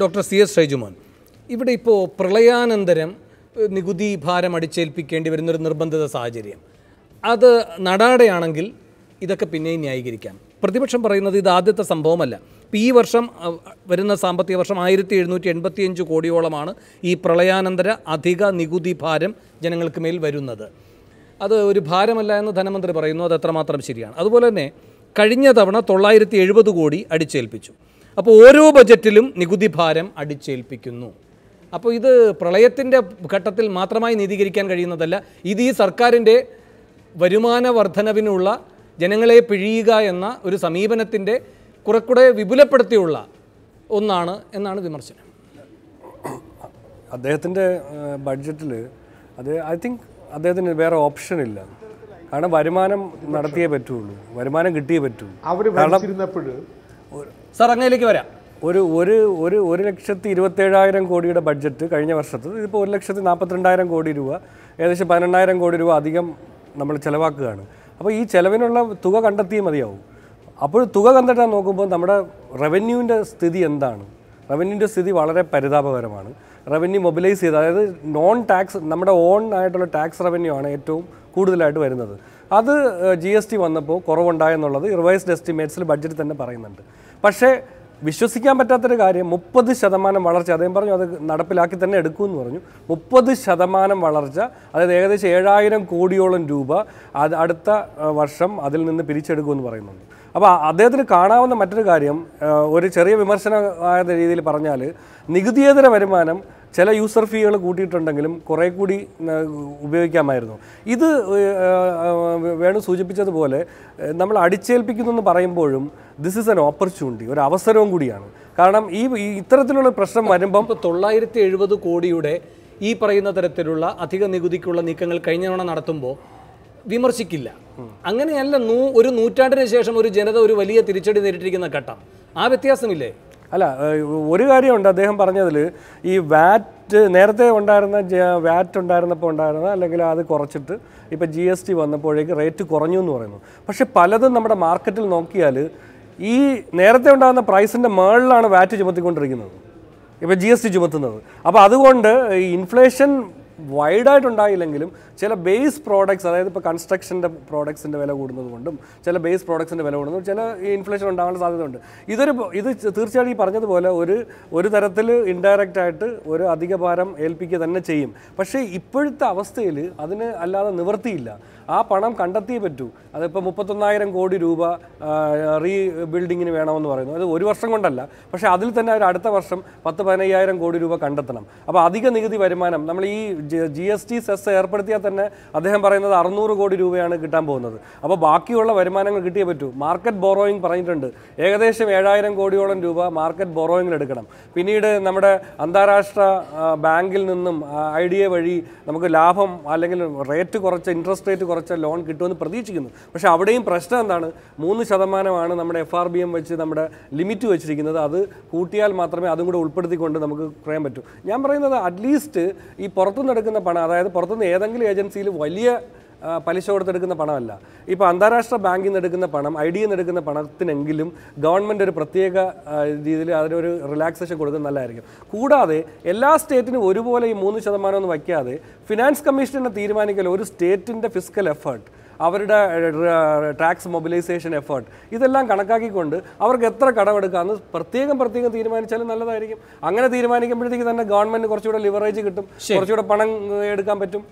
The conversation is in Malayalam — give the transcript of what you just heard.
ഡോക്ടർ സി എസ് ഷൈജുമോൻ ഇവിടെ ഇപ്പോൾ പ്രളയാനന്തരം നികുതി ഭാരം അടിച്ചേൽപ്പിക്കേണ്ടി വരുന്നൊരു നിർബന്ധിത സാഹചര്യം അത് നടാടെയാണെങ്കിൽ ഇതൊക്കെ പിന്നെയും ന്യായീകരിക്കാം പ്രതിപക്ഷം പറയുന്നത് ഇത് ആദ്യത്തെ സംഭവമല്ല ഇപ്പോൾ ഈ വർഷം വരുന്ന സാമ്പത്തിക വർഷം ആയിരത്തി എഴുന്നൂറ്റി അഞ്ച് കോടിയോളമാണ് ഈ പ്രളയാനന്തര അധിക നികുതി ഭാരം ജനങ്ങൾക്ക് മേൽ വരുന്നത് അത് ഒരു ഭാരമല്ല എന്ന് ധനമന്ത്രി പറയുന്നു അത് എത്രമാത്രം ശരിയാണ് അതുപോലെ തന്നെ കഴിഞ്ഞ തവണ തൊള്ളായിരത്തി എഴുപത് കോടി അടിച്ചേൽപ്പിച്ചു അപ്പോൾ ഓരോ ബജറ്റിലും നികുതി ഭാരം അടിച്ചേൽപ്പിക്കുന്നു അപ്പോൾ ഇത് പ്രളയത്തിൻ്റെ ഘട്ടത്തിൽ മാത്രമായി നീതീകരിക്കാൻ കഴിയുന്നതല്ല ഇത് ഈ സർക്കാരിൻ്റെ വരുമാന വർധനവിനുള്ള ജനങ്ങളെ പിഴിയുക എന്ന ഒരു സമീപനത്തിൻ്റെ കുറെക്കൂടെ വിപുലപ്പെടുത്തിയുള്ള ഒന്നാണ് എന്നാണ് വിമർശനം അദ്ദേഹത്തിൻ്റെ ബഡ്ജറ്റിൽ അത് ഐ തിങ്ക് അദ്ദേഹത്തിന് വേറെ ഓപ്ഷൻ ഇല്ല കാരണം വരുമാനം നടത്തിയേ പറ്റുള്ളൂ വരുമാനം കിട്ടിയേ പറ്റുള്ളൂ അവർ സാർ അങ്ങനെയിലേക്ക് വരാം ഒരു ഒരു ഒരു ഒരു ലക്ഷത്തി ഇരുപത്തേഴായിരം കോടിയുടെ ബഡ്ജറ്റ് കഴിഞ്ഞ വർഷത്ത് ഇതിപ്പോൾ ഒരു ലക്ഷത്തി നാൽപ്പത്തിരണ്ടായിരം കോടി രൂപ ഏകദേശം പതിനെണ്ണായിരം കോടി രൂപ അധികം നമ്മൾ ചിലവാക്കുകയാണ് അപ്പോൾ ഈ ചിലവിനുള്ള തുക കണ്ടെത്തിയേ മതിയാവും അപ്പോൾ തുക കണ്ടെത്താൻ നോക്കുമ്പോൾ നമ്മുടെ റവന്യൂവിൻ്റെ സ്ഥിതി എന്താണ് റവന്യൂവിൻ്റെ സ്ഥിതി വളരെ പരിതാപകരമാണ് റവന്യൂ മൊബിലൈസ് ചെയ്ത് അതായത് നോൺ ടാക്സ് നമ്മുടെ ഓൺ ആയിട്ടുള്ള ടാക്സ് റവന്യൂ ആണ് ഏറ്റവും കൂടുതലായിട്ട് വരുന്നത് അത് ജി എസ് ടി വന്നപ്പോൾ കുറവുണ്ടായെന്നുള്ളത് റിവൈസ്ഡ് എസ്റ്റിമേറ്റ്സിൽ ബഡ്ജറ്റ് തന്നെ പറയുന്നുണ്ട് പക്ഷേ വിശ്വസിക്കാൻ പറ്റാത്തൊരു കാര്യം മുപ്പത് ശതമാനം വളർച്ച അദ്ദേഹം പറഞ്ഞു അത് നടപ്പിലാക്കി തന്നെ എടുക്കുമെന്ന് പറഞ്ഞു മുപ്പത് ശതമാനം വളർച്ച അതായത് ഏകദേശം ഏഴായിരം കോടിയോളം രൂപ അത് അടുത്ത വർഷം അതിൽ നിന്ന് പിരിച്ചെടുക്കുമെന്ന് പറയുന്നുണ്ട് അപ്പോൾ അദ്ദേഹത്തിന് കാണാവുന്ന മറ്റൊരു കാര്യം ഒരു ചെറിയ വിമർശനമായ രീതിയിൽ പറഞ്ഞാൽ നികുതിയേതര വരുമാനം ചില യൂസർ ഫീകൾ കൂട്ടിയിട്ടുണ്ടെങ്കിലും കുറേ കൂടി ഉപയോഗിക്കാമായിരുന്നു ഇത് വേണു സൂചിപ്പിച്ചതുപോലെ നമ്മൾ അടിച്ചേൽപ്പിക്കുന്നു എന്ന് പറയുമ്പോഴും ദിസ് ഇസ് എൻ ഓപ്പർച്യൂണിറ്റി ഒരു അവസരവും കൂടിയാണ് കാരണം ഈ ഇത്തരത്തിലുള്ള പ്രശ്നം വരുമ്പം തൊള്ളായിരത്തി എഴുപത് കോടിയുടെ ഈ പറയുന്ന തരത്തിലുള്ള അധിക നികുതിക്കുള്ള നീക്കങ്ങൾ കഴിഞ്ഞ തവണ നടത്തുമ്പോൾ വിമർശിക്കില്ല അങ്ങനെയല്ല നൂ ഒരു നൂറ്റാണ്ടിന് ശേഷം ഒരു ജനത ഒരു വലിയ തിരിച്ചടി നേരിട്ടിരിക്കുന്ന ഘട്ടം ആ വ്യത്യാസമില്ലേ അല്ല ഒരു കാര്യമുണ്ട് അദ്ദേഹം പറഞ്ഞതിൽ ഈ വാറ്റ് നേരത്തെ ഉണ്ടായിരുന്ന വാറ്റ് ഉണ്ടായിരുന്നപ്പോൾ ഉണ്ടായിരുന്ന അല്ലെങ്കിൽ അത് കുറച്ചിട്ട് ഇപ്പം ജി എസ് ടി വന്നപ്പോഴേക്ക് റേറ്റ് കുറഞ്ഞു എന്ന് പറയുന്നു പക്ഷേ പലതും നമ്മുടെ മാർക്കറ്റിൽ നോക്കിയാൽ ഈ നേരത്തെ ഉണ്ടാകുന്ന പ്രൈസിൻ്റെ മുകളിലാണ് വാറ്റ് ചുമത്തിക്കൊണ്ടിരിക്കുന്നത് ഇപ്പോൾ ജി എസ് ടി ചുമത്തുന്നത് അപ്പോൾ അതുകൊണ്ട് ഈ ഇൻഫ്ലേഷൻ വൈഡായിട്ടുണ്ടായില്ലെങ്കിലും ചില ബേസ് പ്രോഡക്റ്റ്സ് അതായത് ഇപ്പോൾ കൺസ്ട്രക്ഷൻ്റെ പ്രോഡക്ട്സിൻ്റെ വില കൂടുന്നത് കൊണ്ടും ചില ബേസ് പ്രോഡക്ട്സിൻ്റെ വില കൂടുന്നതും ചില ഇൻഫ്ലേഷൻ ഉണ്ടാകാനുള്ള സാധ്യതയുണ്ട് ഇതൊരു ഇത് തീർച്ചയായിട്ടും ഈ പറഞ്ഞതുപോലെ ഒരു ഒരു തരത്തിൽ ഇൻഡയറക്റ്റ് ആയിട്ട് ഒരു അധിക ഭാരം ഏൽപ്പിക്കുക തന്നെ ചെയ്യും പക്ഷേ ഇപ്പോഴത്തെ അവസ്ഥയിൽ അതിന് അല്ലാതെ നിവർത്തിയില്ല ആ പണം കണ്ടെത്തിയേ പറ്റൂ അതിപ്പോൾ മുപ്പത്തൊന്നായിരം കോടി രൂപ റീബിൽഡിങ്ങിന് വേണമെന്ന് പറയുന്നു അത് ഒരു വർഷം കൊണ്ടല്ല പക്ഷേ അതിൽ തന്നെ അവർ അടുത്ത വർഷം പത്ത് പതിനയ്യായിരം കോടി രൂപ കണ്ടെത്തണം അപ്പോൾ അധിക നികുതി വരുമാനം നമ്മൾ ഈ ജി എസ് ടി സെസ് ഏർപ്പെടുത്തിയാൽ തന്നെ അദ്ദേഹം പറയുന്നത് അറുന്നൂറ് കോടി രൂപയാണ് കിട്ടാൻ പോകുന്നത് അപ്പോൾ ബാക്കിയുള്ള വരുമാനങ്ങൾ കിട്ടിയേ പറ്റൂ മാർക്കറ്റ് ബോറോയിങ് പറഞ്ഞിട്ടുണ്ട് ഏകദേശം ഏഴായിരം കോടിയോളം രൂപ മാർക്കറ്റ് ബോറോയിങ്ങിൽ എടുക്കണം പിന്നീട് നമ്മുടെ അന്താരാഷ്ട്ര ബാങ്കിൽ നിന്നും ഐ ഡി എ വഴി നമുക്ക് ലാഭം അല്ലെങ്കിൽ റേറ്റ് കുറച്ച് ഇൻട്രസ്റ്റ് റേറ്റ് കുറച്ച് ലോൺ കിട്ടുമെന്ന് പ്രതീക്ഷിക്കുന്നു പക്ഷേ അവിടെയും പ്രശ്നം എന്താണ് മൂന്ന് ശതമാനമാണ് നമ്മുടെ എഫ് ആർ ബി എം വെച്ച് നമ്മുടെ ലിമിറ്റ് വെച്ചിരിക്കുന്നത് അത് കൂട്ടിയാൽ മാത്രമേ അതും കൂടെ ഉൾപ്പെടുത്തിക്കൊണ്ട് നമുക്ക് പറയാൻ പറ്റൂ ഞാൻ പറയുന്നത് അറ്റ്ലീസ്റ്റ് ഈ പുറത്തുനിന്ന് കൊടുത്തെടുക്കുന്ന പണം അതായത് പുറത്തുനിന്ന് ഏതെങ്കിലും ഏജൻസിയിൽ വലിയ പലിശ കൊടുത്തെടുക്കുന്ന പണമല്ല ഇപ്പോൾ അന്താരാഷ്ട്ര ബാങ്കിൽ നിന്ന് എടുക്കുന്ന പണം ഐ ഡി നിന്ന് എടുക്കുന്ന പണത്തിനെങ്കിലും ഗവൺമെൻറ് ഒരു പ്രത്യേക രീതിയിൽ അതിനൊരു റിലാക്സേഷൻ കൊടുക്കുന്നത് നല്ലതായിരിക്കും കൂടാതെ എല്ലാ സ്റ്റേറ്റിനും ഒരുപോലെ ഈ മൂന്ന് ശതമാനം ഒന്നും വയ്ക്കാതെ ഫിനാൻസ് കമ്മീഷൻ തീരുമാനിക്കൽ ഒരു സ്റ്റേറ്റിൻ്റെ ഫിസിക്കൽ എഫേർട്ട് അവരുടെ ടാക്സ് മൊബിലൈസേഷൻ എഫേർട്ട് ഇതെല്ലാം കണക്കാക്കിക്കൊണ്ട് അവർക്ക് എത്ര കടമെടുക്കാമെന്ന് പ്രത്യേകം പ്രത്യേകം തീരുമാനിച്ചാലും നല്ലതായിരിക്കും അങ്ങനെ തീരുമാനിക്കുമ്പോഴത്തേക്ക് തന്നെ ഗവൺമെന്റ് കുറച്ചുകൂടെ ലിവറേജ് കിട്ടും കുറച്ചുകൂടെ പണം എടുക്കാൻ പറ്റും